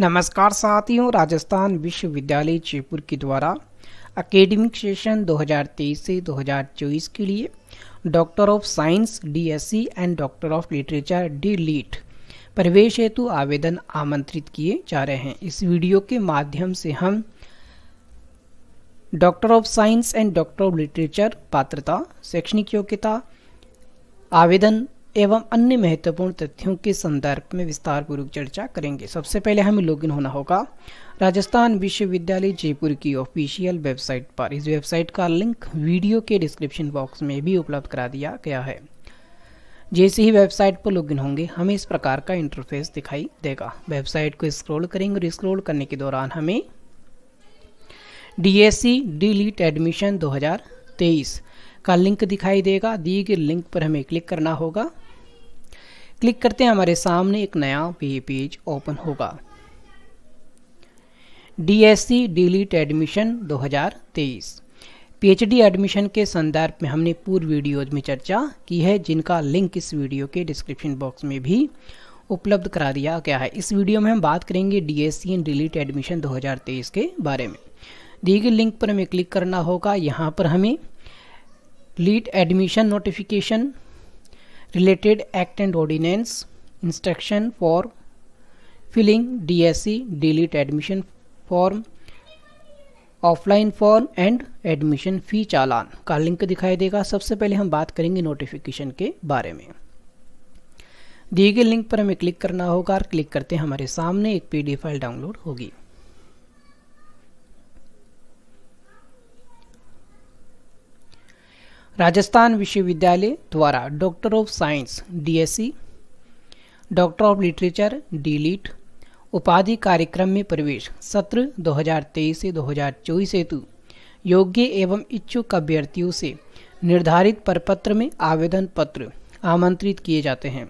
नमस्कार साथियों राजस्थान विश्वविद्यालय जयपुर के द्वारा अकेडमिक सेशन 2023 से 2024 के लिए doctor of science DSC and doctor of literature D Litt प्रवेश हेतु आवेदन आमंत्रित किए जा रहे हैं इस वीडियो के माध्यम से हम doctor of science and doctor of literature पात्रता शैक्षणिक योग्यता आवेदन एवं अन्य महत्वपूर्ण तथ्यों के संदर्भ में विस्तार पूर्वक चर्चा करेंगे सबसे पहले हमें लॉगिन होना होगा राजस्थान विश्वविद्यालय जयपुर की ऑफिशियल वेबसाइट पर इस वेबसाइट का लिंक वीडियो के डिस्क्रिप्शन बॉक्स में भी उपलब्ध करा दिया गया है जैसे ही वेबसाइट पर लॉगिन होंगे हमें इस प्रकार का इंटरफेस दिखाई देगा वेबसाइट को स्क्रॉल करेंगे और स्क्रॉल करने के दौरान हमें डी डिलीट एडमिशन 2023 का लिंक दिखाई देगा दिए गए लिंक पर हमें क्लिक करना होगा क्लिक करते हैं हमारे सामने एक नया वे पेज ओपन होगा DSC D Litt admission 2023 PhD admission के संदर्भ में हमने पूर्व वीडियोज में चर्चा की है जिनका लिंक इस वीडियो के डिस्क्रिप्शन बॉक्स में भी उपलब्ध करा दिया गया है इस वीडियो में हम बात करेंगे डीएससी एंड डिलीट एडमिशन 2023 के बारे में दिए गए लिंक पर हमें क्लिक करना होगा यहाँ पर हमें Litt admission notification related act and ordinance instruction for filling DSC delete admission form offline form and admission fee चालान का लिंक दिखाई देगा सबसे पहले हम बात करेंगे नोटिफिकेशन के बारे में दिए गए लिंक पर हमें क्लिक करना होगा और क्लिक करते हमारे सामने एक पीडीएफ फाइल डाउनलोड होगी राजस्थान विश्वविद्यालय द्वारा doctor of science DSC doctor of literature D Litt उपाधि कार्यक्रम में प्रवेश सत्र 2023 से 2024 हेतु योग्य एवं इच्छुक अभ्यर्थियों से निर्धारित परपत्र में आवेदन पत्र आमंत्रित किए जाते हैं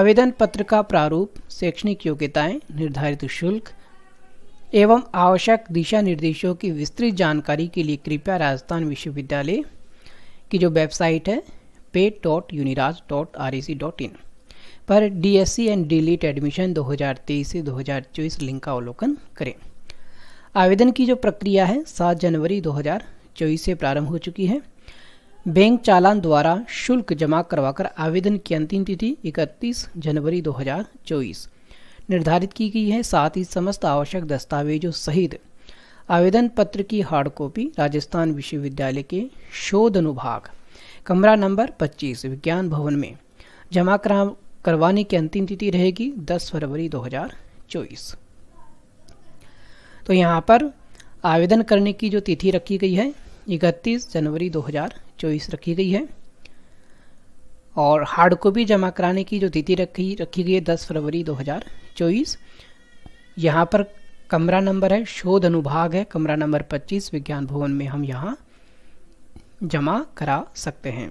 आवेदन पत्र का प्रारूप शैक्षणिक योग्यताएं निर्धारित शुल्क एवं आवश्यक दिशा निर्देशों की विस्तृत जानकारी के लिए कृपया राजस्थान विश्वविद्यालय की जो वेबसाइट है पे dot Uniraj dot R E C dot in पर D S C and D Litt admission 2023 से 2024 लिंक का अवलोकन करें आवेदन की जो प्रक्रिया है 7 जनवरी 2024 से प्रारंभ हो चुकी है बैंक चालान द्वारा शुल्क जमा करवाकर आवेदन की अंतिम तिथि 31 जनवरी 2024 निर्धारित की गई है साथ ही समस्त आवश्यक दस्तावेजों सहित आवेदन पत्र की हार्ड कॉपी राजस्थान विश्वविद्यालय के शोध अनुभाग कमरा नंबर 25 विज्ञान भवन में जमा करा करवाने की अंतिम तिथि रहेगी 10 फरवरी 2024 तो यहाँ पर आवेदन करने की जो तिथि रखी गई है इकतीस जनवरी 2024 रखी गई है और हार्ड कॉपी जमा कराने की जो तिथि रखी रखी गई है 10 फरवरी 2024 यहाँ पर कमरा नंबर है शोध अनुभाग है कमरा नंबर 25 विज्ञान भवन में हम यहाँ जमा करा सकते हैं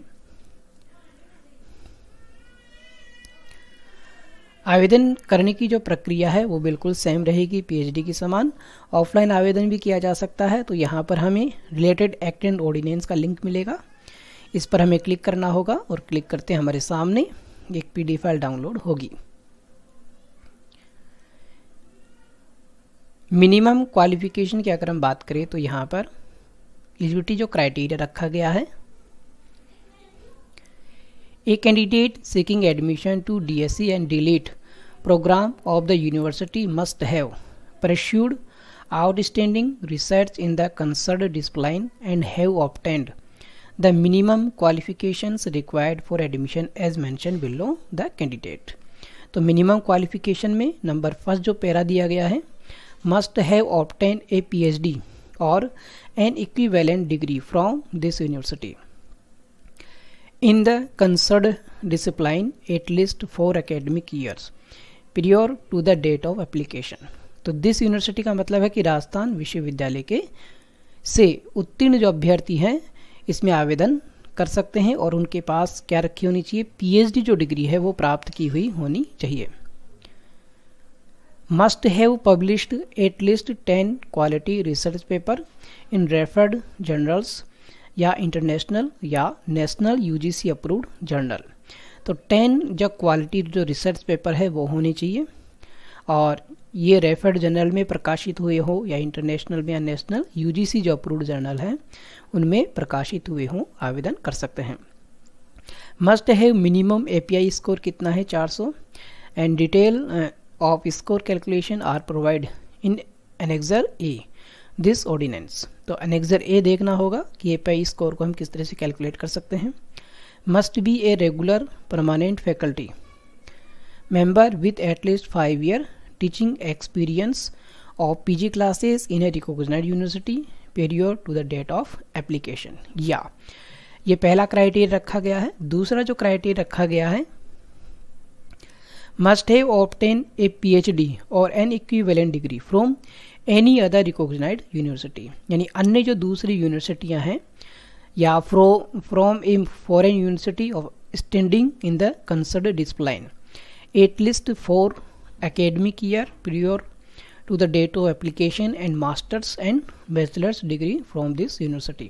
आवेदन करने की जो प्रक्रिया है वो बिल्कुल सेम रहेगी पीएचडी की समान ऑफलाइन आवेदन भी किया जा सकता है तो यहाँ पर हमें रिलेटेड एक्ट एंड ऑर्डिनेंस का लिंक मिलेगा इस पर हमें क्लिक करना होगा और क्लिक करते हमारे सामने एक पीडीएफ फाइल डाउनलोड होगी मिनिमम क्वालिफिकेशन की अगर हम बात करें तो यहाँ पर एलिजिबिलिटी जो क्राइटेरिया रखा गया है a candidate seeking admission to D S C and D Litt programme of the university must have pursued outstanding research in the concerned discipline and have obtained the minimum qualification required for admission as mentioned below the candidate तो minimum qualification में number first जो para दिया गया है must have obtain a P H D और an equivalent degree from this university in the concerned डिसिप्लाइन eight least four academic years prior to the date of application तो this university का मतलब है कि राजस्थान विश्वविद्यालय के से उत्तीर्ण जो अभ्यर्थी हैं इसमें आवेदन कर सकते हैं और उनके पास क्या रखी होनी चाहिए पीएचडी जो डिग्री है वो प्राप्त की हुई होनी चाहिए must have published at least ten quality research paper in refereed journals या इंटरनेशनल या national U G C approved journal तो टेन जो क्वालिटी जो रिसर्च पेपर है वो होने चाहिए और ये रेफर्ड जर्नल में प्रकाशित हुए हो या इंटरनेशनल में या नेशनल यू जी सी जो अप्रूव्ड जर्नल है उनमें प्रकाशित हुए हों आवेदन कर सकते हैं must have minimum A P I score कितना है चार सौ and detail of score calculation are provided in annexer A. This ordinance तो एनेक्सर ए देखना होगा कि ए पाई स्कोर को हम किस तरह से कैलकुलेट कर सकते हैं must be a regular permanent faculty member with at least five year teaching experience of P G classes in a recognised university period to the date of application या ये पहला क्राइटेरिया रखा गया है दूसरा जो क्राइटेरिया रखा गया है must have obtain a P H D और an equivalent degree from any other recognise university यानी अन्य जो दूसरी यूनिवर्सिटियाँ हैं या fro from a foreign university of standing in the concerned discipline at least four academic year prior to the date of application and masters and bachelors degree from this university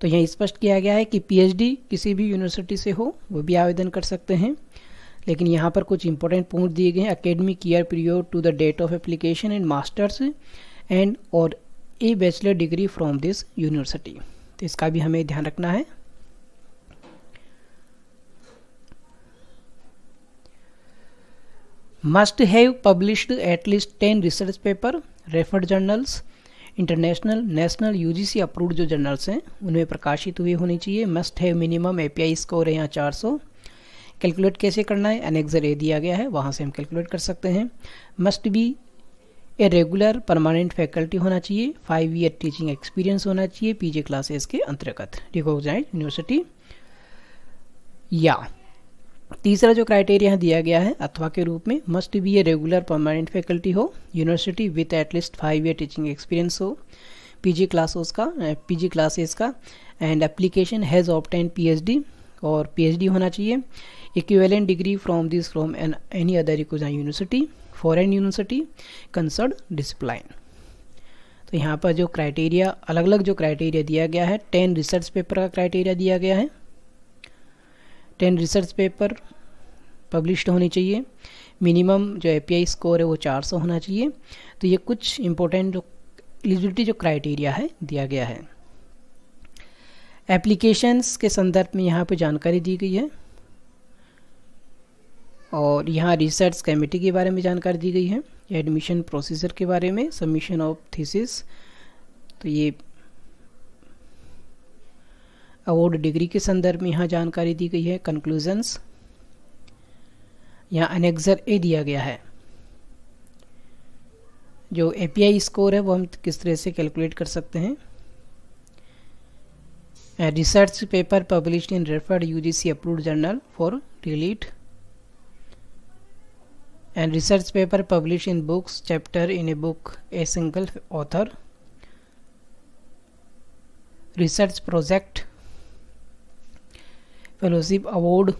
तो यहाँ स्पष्ट किया गया है कि पी एच डी किसी भी university से हो वो भी आवेदन कर सकते हैं लेकिन यहाँ पर कुछ इंपॉर्टेंट पॉइंट दिए गए हैं academic year period to the date of application and masters and और a bachelor degree from this university तो इसका भी हमें ध्यान रखना है must have published at least ten research paper refereed journals international national UGC approved जो जर्नल्स हैं उनमें प्रकाशित हुए होने चाहिए must have minimum I score है यहाँ चार सौ कैलकुलेट कैसे करना है एनेक्सर ए दिया गया है वहाँ से हम कैलकुलेट कर सकते हैं must be a regular permanent faculty होना चाहिए फाइव ईयर टीचिंग एक्सपीरियंस होना चाहिए पीजे क्लासेस के अंतर्गत रिकॉग्नाइज यूनिवर्सिटी या तीसरा जो क्राइटेरिया दिया गया है अथवा के रूप में must be a regular permanent faculty हो university with at least five year teaching experience हो पीजी क्लासेस का पीजी क्लासेस का and application has obtained PhD और पीएचडी होना चाहिए equivalent degree from this from an any other recognise university foreign university concerned discipline तो यहाँ पर जो क्राइटेरिया अलग अलग जो क्राइटेरिया दिया गया है टेन रिसर्च पेपर का क्राइटेरिया दिया गया है टेन रिसर्च पेपर पब्लिश्ड होने चाहिए मिनिमम जो ए स्कोर है वो 400 होना चाहिए तो ये कुछ इंपॉर्टेंट जो एलिजिबिलिटी जो क्राइटेरिया है दिया गया है एप्लीकेशंस के संदर्भ में यहाँ पर जानकारी दी गई है और यहाँ रिसर्च कमेटी के बारे में जानकारी दी गई है एडमिशन प्रोसीजर के बारे में सबमिशन ऑफ थीसिस तो ये अवार्ड डिग्री के संदर्भ में यहाँ जानकारी दी गई है कंक्लूजन्स यहाँ अनेक्जर ए दिया गया है जो एपीआई स्कोर है वो हम किस तरह से कैलकुलेट कर सकते हैं A research paper published in referred UGC approved journal for delete and research paper published in books chapter in a book a single author research project fellowship award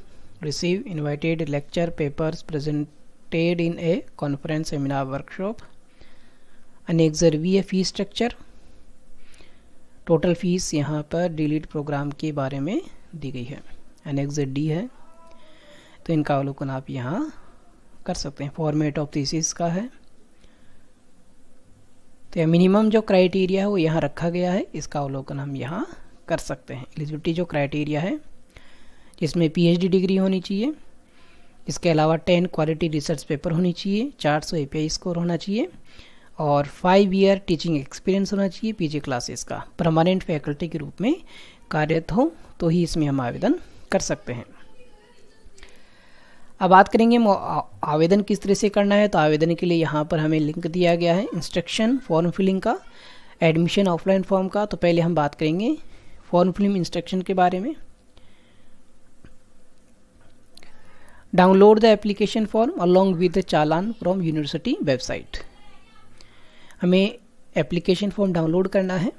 receive invited lecture papers presented in a conference seminar workshop an excerpt via fee structure total fees यहाँ पर delete programme के बारे में दी गई है annex D है तो इनका अवलोकन आप यहाँ कर सकते हैं फॉर्मेट ऑफ थीसिस का है तो मिनिमम जो क्राइटेरिया है वो यहाँ रखा गया है इसका अवलोकन हम यहाँ कर सकते हैं एलिजिबिलिटी जो क्राइटेरिया है जिसमें पीएचडी डिग्री होनी चाहिए इसके अलावा टेन क्वालिटी रिसर्च पेपर होनी चाहिए चार सौ ए स्कोर होना चाहिए और फाइव ईयर टीचिंग एक्सपीरियंस होना चाहिए पीजी क्लासेस का परमानेंट फैकल्टी के रूप में कार्यरत हो तो ही इसमें हम आवेदन कर सकते हैं अब बात करेंगे आवेदन किस तरह से करना है तो आवेदन के लिए यहाँ पर हमें लिंक दिया गया है इंस्ट्रक्शन फॉर्म फिलिंग का एडमिशन ऑफलाइन फॉर्म का तो पहले हम बात करेंगे फॉर्म फिलिंग इंस्ट्रक्शन के बारे में download the application form along with challan from university website हमें एप्लीकेशन फॉर्म डाउनलोड करना है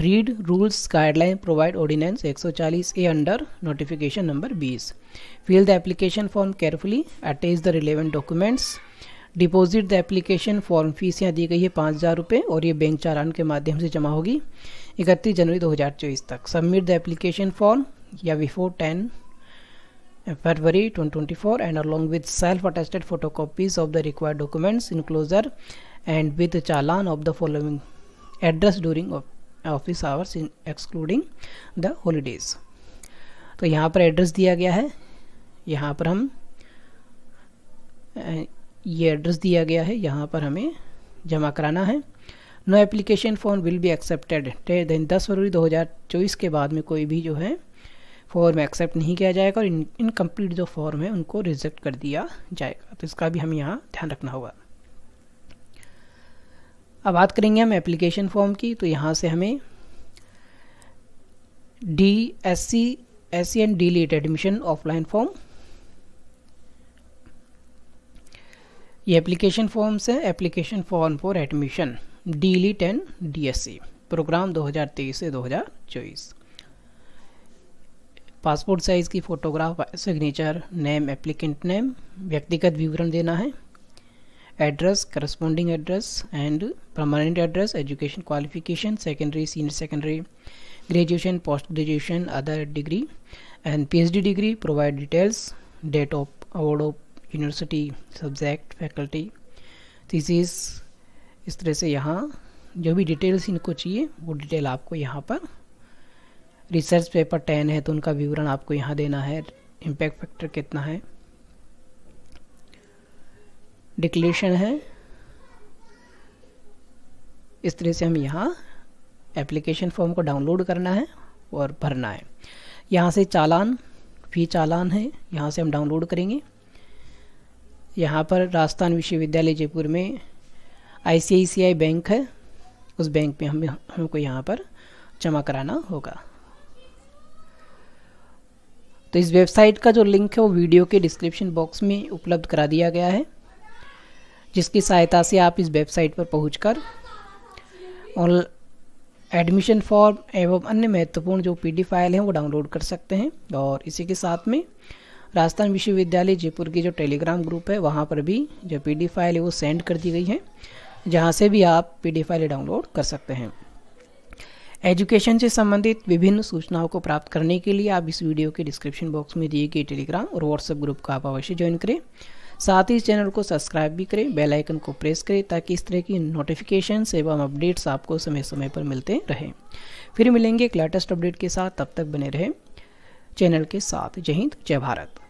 read rules guideline provide ordinance 140 A under notification number 20 fill the application form carefully attach the relevant documents deposit the application form fees यहाँ दी गई है पाँच हज़ार रुपये और ये बैंक चालान के माध्यम से जमा होगी इकतीस जनवरी 2024 तक सबमिट द एप्लीकेशन फॉर्म या before ten February 2024 and along with self-attested photocopies of the required documents enclosure and with the challan of the following address during of office hours in excluding the holidays तो यहाँ पर address दिया गया है यहाँ पर हम ये एड्रेस दिया गया है यहाँ पर हमें जमा कराना है no application form will be accepted then 10 फरवरी 2024 के बाद में कोई भी जो है फॉर्म एक्सेप्ट नहीं किया जाएगा और इनकम्प्लीट जो फॉर्म है उनको रिजेक्ट कर दिया जाएगा तो इसका भी हमें यहाँ ध्यान रखना होगा अब बात करेंगे हम एप्लीकेशन फॉर्म की तो यहाँ से हमें D S C S C and D Litt admission offline form ये एप्लीकेशन फॉर्म्स है application form for admission D Litt and DSc program 2023 से 2024 पासपोर्ट साइज़ की photograph signature name applicant name व्यक्तिगत विवरण देना है address corresponding address and permanent address education qualification secondary senior secondary graduation post graduation other degree and PhD degree provide details date of award of university subject faculty thesis इस तरह से यहाँ जो भी डिटेल्स इनको चाहिए वो डिटेल आपको यहाँ पर रिसर्च पेपर टेन है तो उनका विवरण आपको यहाँ देना है इम्पैक्ट फैक्टर कितना है डिक्लेशन है इस तरह से हम यहाँ एप्लीकेशन फॉर्म को डाउनलोड करना है और भरना है यहाँ से चालान फी चालान है यहाँ से हम डाउनलोड करेंगे यहाँ पर राजस्थान विश्वविद्यालय जयपुर में आई बैंक है उस बैंक में हम हमको यहाँ पर जमा कराना होगा तो इस वेबसाइट का जो लिंक है वो वीडियो के डिस्क्रिप्शन बॉक्स में उपलब्ध करा दिया गया है जिसकी सहायता से आप इस वेबसाइट पर पहुँच और एडमिशन फॉर्म एवं अन्य महत्वपूर्ण जो डी फाइल हैं वो डाउनलोड कर सकते हैं और इसी के साथ में राजस्थान विश्वविद्यालय जयपुर की जो टेलीग्राम ग्रुप है वहाँ पर भी जो डी फाइल है वो सेंड कर दी गई है जहाँ से भी आप डी फाइल डाउनलोड कर सकते हैं एजुकेशन से संबंधित विभिन्न सूचनाओं को प्राप्त करने के लिए आप इस वीडियो के डिस्क्रिप्शन बॉक्स में दिए गए टेलीग्राम और व्हाट्सएप ग्रुप को आप अवश्य ज्वाइन करें साथ ही इस चैनल को सब्सक्राइब भी करें बेल आइकन को प्रेस करें ताकि इस तरह की नोटिफिकेशन एवं अपडेट्स आपको समय समय पर मिलते रहें फिर मिलेंगे एक लेटेस्ट अपडेट के साथ तब तक बने रहें चैनल के साथ जय हिंद जय भारत